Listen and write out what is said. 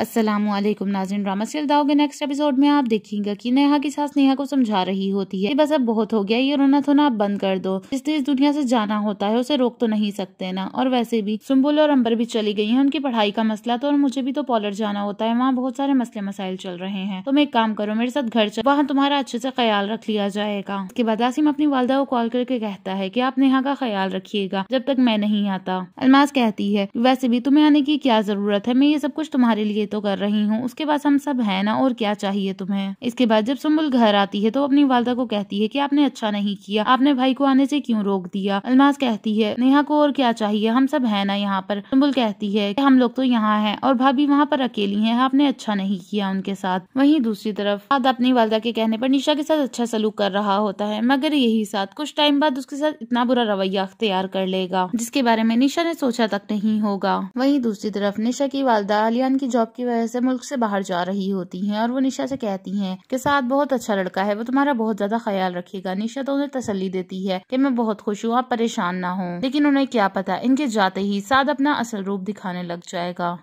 असलम नाजिन drama serial दाओगे next episode में आप देखेंगे कि नेहा की सास नेहा को समझा रही होती है बस अब बहुत हो गया ये रोना थोना आप बंद कर दो इसलिए इस दुनिया से जाना होता है उसे रोक तो नहीं सकते ना और वैसे भी सुम्बुल और अंबर भी चली गई है उनकी पढ़ाई का मसला तो और मुझे भी तो पॉलर जाना होता है वहाँ बहुत सारे मसले मसाइल चल रहे हैं तुम एक काम करो मेरे साथ घर चल वहाँ तुम्हारा अच्छे से ख्याल रख लिया जाएगा इसके बाद आसिम अपनी वालदा को कॉल करके कहता है की आप नेहा का ख्याल रखिएगा जब तक मैं नहीं आता अलमास कहती है वैसे भी तुम्हें आने की क्या जरूरत है मैं ये सब कुछ तुम्हारे लिए ये तो कर रही हूँ उसके पास हम सब है ना और क्या चाहिए तुम्हें इसके बाद जब सुम्बुल घर आती है तो अपनी वालदा को कहती है की आपने अच्छा नहीं किया आपने भाई को आने से क्यूँ रोक दिया अलमाज कहती है नेहा को और क्या चाहिए हम सब है ना यहाँ पर सुम्बुल कहती है कि हम लोग तो यहाँ है और भाभी वहाँ पर अकेली है आपने अच्छा नहीं किया उनके साथ वहीं दूसरी तरफ आद अपनी वालदा के कहने पर निशा के साथ अच्छा सलूक कर रहा होता है मगर यही साथ कुछ टाइम बाद उसके साथ इतना बुरा रवैया अख्तियार कर लेगा जिसके बारे में निशा ने सोचा तक नहीं होगा वहीं दूसरी तरफ निशा की वालदा आलियान की जॉब की वजह से मुल्क से बाहर जा रही होती हैं और वो निशा से कहती हैं कि साथ बहुत अच्छा लड़का है वो तुम्हारा बहुत ज्यादा ख्याल रखेगा निशा तो उन्हें तसली देती है कि मैं बहुत खुश हूँ आप परेशान ना हो लेकिन उन्हें क्या पता इनके जाते ही साथ अपना असल रूप दिखाने लग जाएगा